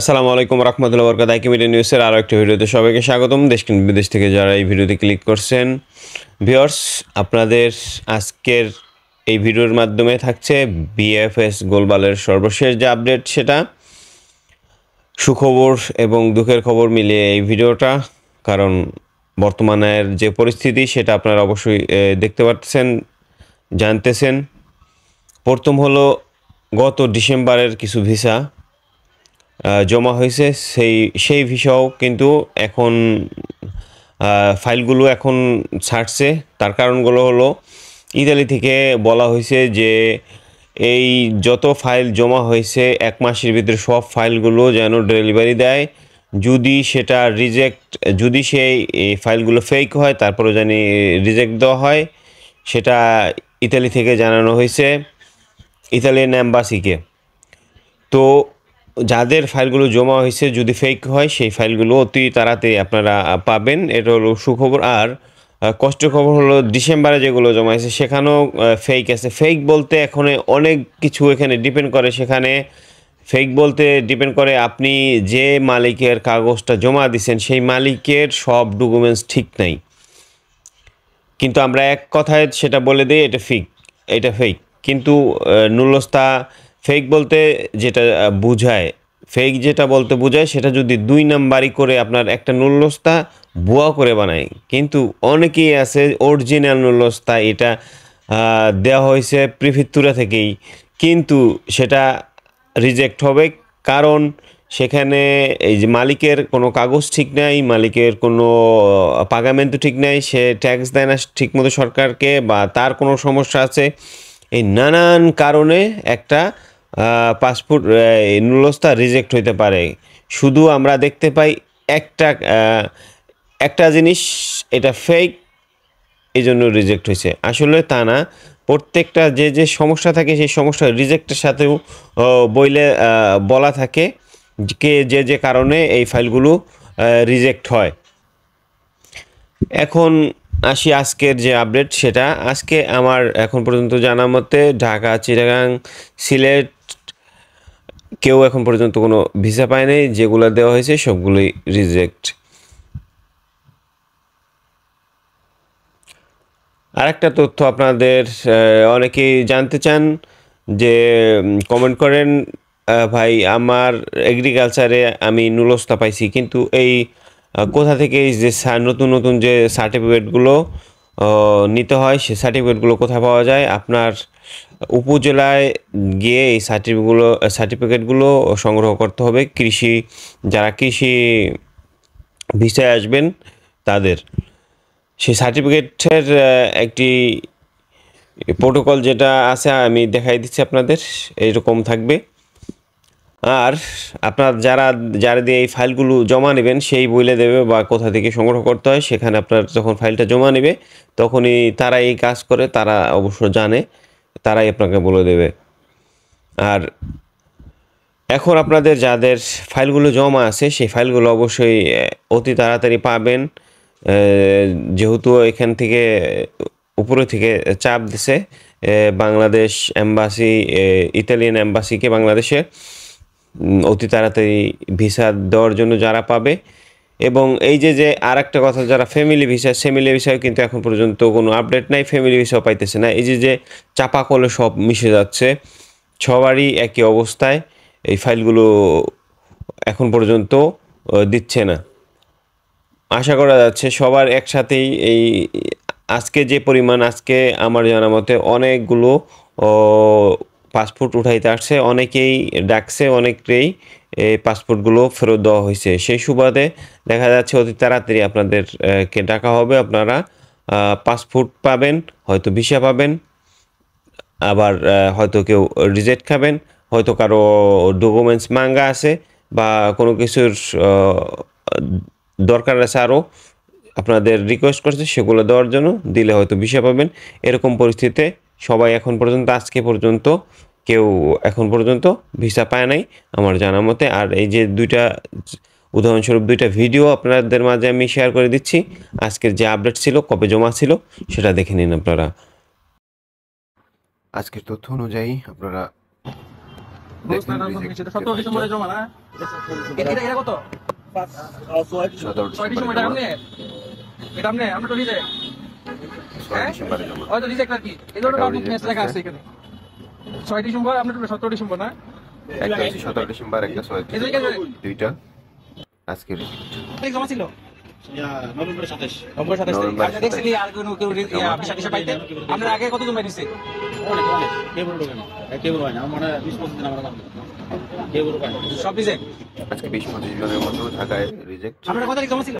আসসালামু আলাইকুম রহমতুল্লাহ বরকাত আইকি মিডিয়া নিউজের আরও একটি ভিডিওতে সবাইকে স্বাগতম দেশ বিদেশ থেকে যারা এই ভিডিওতে ক্লিক করছেন ভিওর্স আপনাদের আজকের এই ভিডিওর মাধ্যমে থাকছে বিএফএস গোলবালের সর্বশেষ যে আপডেট সেটা সুখবর এবং দুঃখের খবর মিলিয়ে এই ভিডিওটা কারণ বর্তমানের যে পরিস্থিতি সেটা আপনারা অবশ্যই দেখতে পাচ্ছেন জানতেছেন প্রথম হলো গত ডিসেম্বরের কিছু ভিসা জমা হয়েছে সেই সেই ভিসাও কিন্তু এখন ফাইলগুলো এখন ছাড়ছে তার কারণগুলো হলো ইতালি থেকে বলা হয়েছে যে এই যত ফাইল জমা হয়েছে এক মাসের ভিতরে সব ফাইলগুলো যেন ডেলিভারি দেয় যদি সেটা রিজেক্ট যদি সেই ফাইলগুলো ফেক হয় তারপরে জানি রিজেক্ট দেওয়া হয় সেটা ইতালি থেকে জানানো হয়েছে ইতালিয়ান অ্যাম্বাসিকে তো যাদের ফাইলগুলো জমা হয়েছে যদি ফেক হয় সেই ফাইলগুলো অতি তাড়াতাড়ি আপনারা পাবেন এটা হলো সুখবর আর কষ্ট খবর হলো ডিসেম্বরে যেগুলো জমা হয়েছে সেখানেও ফেক আছে ফেক বলতে এখন অনেক কিছু এখানে ডিপেন্ড করে সেখানে ফেক বলতে ডিপেন্ড করে আপনি যে মালিকের কাগজটা জমা দিচ্ছেন সেই মালিকের সব ডকুমেন্টস ঠিক নাই কিন্তু আমরা এক কথায় সেটা বলে দিই এটা ফিক এটা ফেক কিন্তু নুলস্তা ফেক বলতে যেটা বোঝায় ফেক যেটা বলতে বোঝায় সেটা যদি দুই নাম্বারই করে আপনার একটা নুল্লস্তা বুয়া করে বানায় কিন্তু অনেকেই আছে অরিজিনাল নুল্লস্তা এটা দেওয়া হয়েছে প্রিফিতুরা থেকেই কিন্তু সেটা রিজেক্ট হবে কারণ সেখানে এই যে মালিকের কোনো কাগজ ঠিক নাই মালিকের কোনো পাগামেন্ট ঠিক নাই সে ট্যাক্স দেয় না ঠিকমতো সরকারকে বা তার কোনো সমস্যা আছে এই নানান কারণে একটা পাসপোর্ট নুলস্থা রিজেক্ট হইতে পারে শুধু আমরা দেখতে পাই একটা একটা জিনিস এটা ফেক এই জন্য রিজেক্ট হয়েছে আসলে তা না প্রত্যেকটা যে যে সমস্যা থাকে সেই সমস্যা রিজেক্টের সাথেও বইলে বলা থাকে কে যে যে কারণে এই ফাইলগুলো রিজেক্ট হয় এখন আসি আজকের যে আপডেট সেটা আজকে আমার এখন পর্যন্ত জানা মতে ঢাকা চিটাগাং সিলেট কেউ এখন পর্যন্ত কোনো ভিসা পায় নাই যেগুলো দেওয়া হয়েছে সবগুলোই রিজেক্ট আরেকটা তথ্য আপনাদের অনেকেই জানতে চান যে কমেন্ট করেন ভাই আমার এগ্রিকালচারে আমি নুলস্তা পাইছি কিন্তু এই কোথা থেকে যে নতুন নতুন যে সার্টিফিকেটগুলো নিতে হয় সে সার্টিফিকেটগুলো কোথায় পাওয়া যায় আপনার উপজেলায় গিয়ে এই সার্টিফিকেটগুলো সার্টিফিকেটগুলো সংগ্রহ করতে হবে কৃষি যারা কৃষি ভিসায় আসবেন তাদের সেই সার্টিফিকেটের একটি প্রোটোকল যেটা আছে আমি দেখাই দিচ্ছি আপনাদের এরকম থাকবে আর আপনার যারা যারা দিয়ে এই ফাইলগুলো জমা নেবেন সেই বইলে দেবে বা কোথা থেকে সংগ্রহ করতে হয় সেখানে আপনার যখন ফাইলটা জমা নেবে তখনই তারা এই কাজ করে তারা অবশ্য জানে তারাই আপনাকে বলে দেবে আর এখন আপনাদের যাদের ফাইলগুলো জমা আছে সেই ফাইলগুলো অবশ্যই অতি তাড়াতাড়ি পাবেন যেহেতু এখান থেকে উপরে থেকে চাপ দিছে বাংলাদেশ এম্বাসি ইতালিয়ান এম্বাসিকে বাংলাদেশে অতি তাড়াতাড়ি ভিসা দেওয়ার জন্য যারা পাবে এবং এই যে যে আর একটা কথা যারা ফ্যামিলি ভিসা ফ্যামিলি ভিসাও কিন্তু এখন পর্যন্ত কোনো আপডেট নাই ফ্যামিলি ভিসাও পাইতেছে না এই যে যে চাপা কলে সব মিশে যাচ্ছে সবারই একই অবস্থায় এই ফাইলগুলো এখন পর্যন্ত দিচ্ছে না আশা করা যাচ্ছে সবার একসাথেই এই আজকে যে পরিমাণ আজকে আমার জানা মতে অনেকগুলো পাসপোর্ট উঠাইতে আসছে অনেকেই ডাকছে অনেকেই এই পাসপোর্টগুলো ফেরত দেওয়া হয়েছে সেই সুবাদে দেখা যাচ্ছে অতি তাড়াতাড়ি আপনাদেরকে ডাকা হবে আপনারা পাসপোর্ট পাবেন হয়তো ভিসা পাবেন আবার হয়তো কেউ রিজেক্ট খাবেন হয়তো কারো ডকুমেন্টস মাঙ্গা আছে বা কোনো কিছুর দরকার আছে আরও আপনাদের রিকোয়েস্ট করছে সেগুলো দেওয়ার জন্য দিলে হয়তো ভিসা পাবেন এরকম পরিস্থিতিতে সবাই এখন পর্যন্ত আজকে পর্যন্ত কেউ এখন পর্যন্ত ভিসা পায় নাই আমার জানা মতে আর এই যে দুইটা উদাহরণস্বরূপ দুইটা ভিডিও আপনাদের মাঝে আমি শেয়ার করে দিচ্ছি আজকের যে আপডেট ছিল কবে জমা ছিল সেটা দেখে নিন আপনারা আজকের তথ্য অনুযায়ী আপনারা ডিসেম্বরে জমা ছয় ডিসেম্বর আপনার সতেরো ডিসেম্বর না আচ্ছা, আর কোনো কেউ আমরা আগে কত মানে সব রিজেক্ট আজকে বিশ পঁচিশ জনের মতো ঢাকায় রিজেক্ট আপনার কথা জমা ছিল